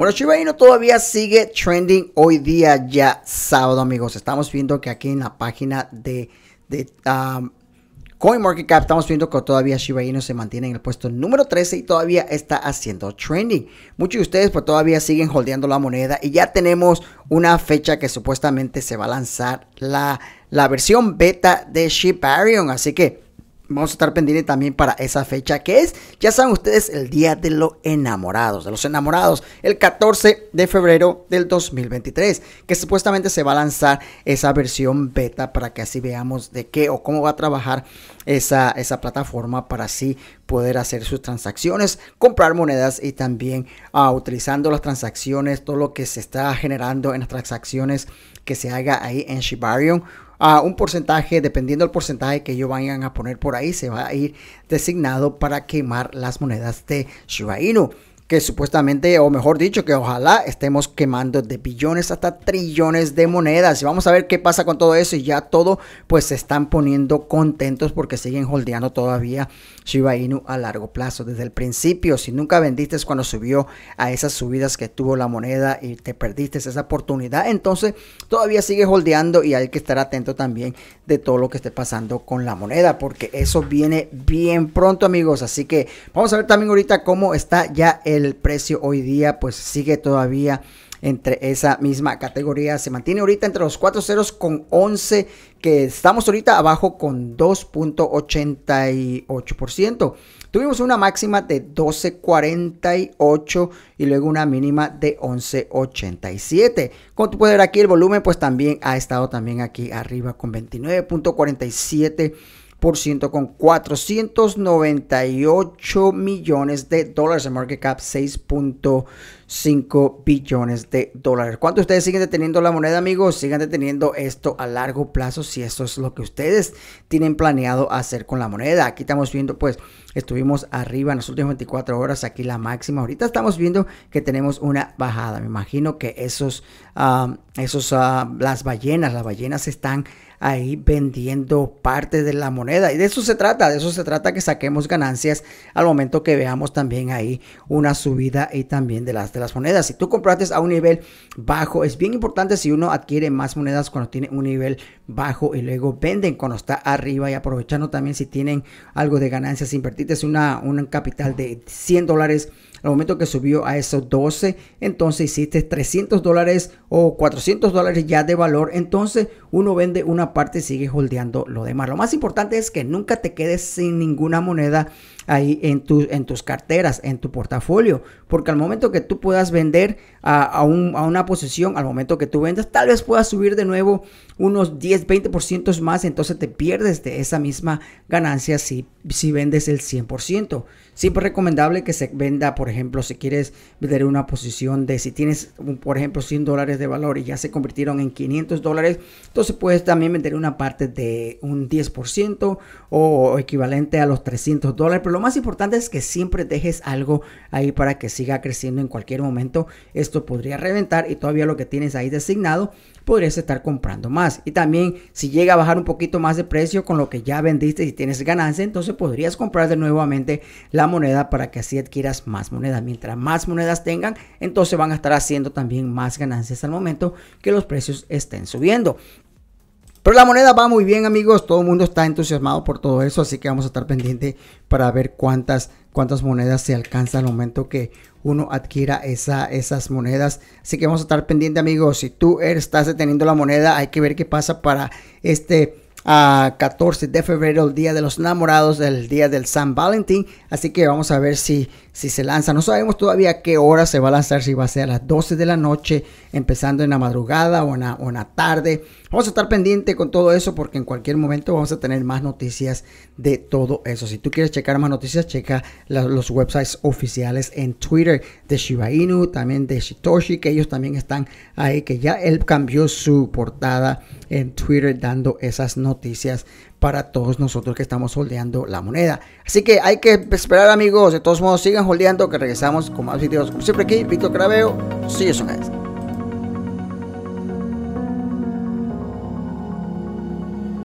Bueno, Shiba Inu todavía sigue trending hoy día ya sábado, amigos. Estamos viendo que aquí en la página de, de um, CoinMarketCap estamos viendo que todavía Shiba Inu se mantiene en el puesto número 13 y todavía está haciendo trending. Muchos de ustedes pues, todavía siguen holdeando la moneda y ya tenemos una fecha que supuestamente se va a lanzar la, la versión beta de Shibarion. Así que vamos a estar pendientes también para esa fecha que es, ya saben ustedes, el Día de los Enamorados, de los Enamorados, el 14 de febrero del 2023, que supuestamente se va a lanzar esa versión beta para que así veamos de qué o cómo va a trabajar esa, plataforma para así poder hacer sus transacciones, comprar monedas y también ah, utilizando las transacciones, todo lo que se está generando en las transacciones que se haga ahí en Shibarium a un porcentaje, dependiendo del porcentaje que ellos vayan a poner por ahí, se va a ir designado para quemar las monedas de Shiba que supuestamente, o mejor dicho, que ojalá estemos quemando de billones hasta trillones de monedas. Y vamos a ver qué pasa con todo eso. Y ya todo, pues se están poniendo contentos porque siguen holdeando todavía Shiba Inu a largo plazo. Desde el principio, si nunca vendiste cuando subió a esas subidas que tuvo la moneda y te perdiste esa oportunidad, entonces todavía sigue holdeando y hay que estar atento también de todo lo que esté pasando con la moneda, porque eso viene bien pronto, amigos. Así que vamos a ver también ahorita cómo está ya el el precio hoy día pues sigue todavía entre esa misma categoría. Se mantiene ahorita entre los 4 ceros con 11, que estamos ahorita abajo con 2.88%. Tuvimos una máxima de 12.48 y luego una mínima de 11.87. Como tú puedes ver aquí, el volumen pues también ha estado también aquí arriba con 29.47 con 498 millones de dólares en market cap 6.5 billones de dólares. ¿Cuánto ustedes siguen deteniendo la moneda, amigos? Sigan deteniendo esto a largo plazo si eso es lo que ustedes tienen planeado hacer con la moneda. Aquí estamos viendo, pues, estuvimos arriba en las últimas 24 horas, aquí la máxima. Ahorita estamos viendo que tenemos una bajada. Me imagino que esos, ah, esos, ah, las ballenas, las ballenas están ahí vendiendo parte de la moneda. Y de eso se trata, de eso se trata que saquemos ganancias al momento que veamos también ahí una subida y también de las, de las monedas. Si tú compraste a un nivel bajo, es bien importante si uno adquiere más monedas cuando tiene un nivel bajo y luego venden cuando está arriba y aprovechando también si tienen algo de ganancias, invertirte una, un capital de 100 dólares al momento que subió a esos 12, entonces hiciste 300 dólares o 400 dólares ya de valor, entonces uno vende una parte y sigue holdeando lo demás. Lo más importante es que nunca te quedes sin ninguna moneda ahí en, tu, en tus carteras, en tu portafolio. Porque al momento que tú puedas vender a, a, una posición, al momento que tú vendas, tal vez puedas subir de nuevo unos 10, 20% más, entonces te pierdes de esa misma ganancia si, si vendes el 100%. Siempre recomendable que se venda, por ejemplo, si quieres vender una posición de, si tienes, por ejemplo, 100 dólares de valor y ya se convirtieron en 500 dólares, entonces puedes también vender una parte de un 10% o equivalente a los 300 dólares, pero más importante es que siempre dejes algo ahí para que siga creciendo en cualquier momento. Esto podría reventar y todavía lo que tienes ahí designado podrías estar comprando más. Y también si llega a bajar un poquito más de precio con lo que ya vendiste y tienes ganancia, entonces podrías comprar de nuevamente la moneda para que así adquieras más moneda. Mientras más monedas tengan, entonces van a estar haciendo también más ganancias al momento que los precios estén subiendo. Pero la moneda va muy bien, amigos. Todo el mundo está entusiasmado por todo eso. Así que vamos a estar pendiente para ver cuántas, cuántas monedas se alcanza al momento que uno adquiera esas monedas. Así que vamos a estar pendiente, amigos. Si tú estás deteniendo la moneda, hay que ver qué pasa para este a 14 de febrero, el día de los enamorados, el día del San Valentín. Así que vamos a ver si, si se lanza. No sabemos todavía qué hora se va a lanzar, si va a ser a las 12 de la noche, empezando en la madrugada o en la, o tarde. Vamos a estar pendiente con todo eso porque en cualquier momento vamos a tener más noticias de todo eso. Si tú quieres checar más noticias, checa los websites oficiales en Twitter de Shiba Inu, también de Shitoshi, que ellos también están ahí, que ya él cambió su portada en Twitter dando esas noticias para todos nosotros que estamos holdeando la moneda. Así que hay que esperar amigos, de todos modos sigan holdeando que regresamos con más videos. Como siempre aquí, Víctor Craveo, see you soon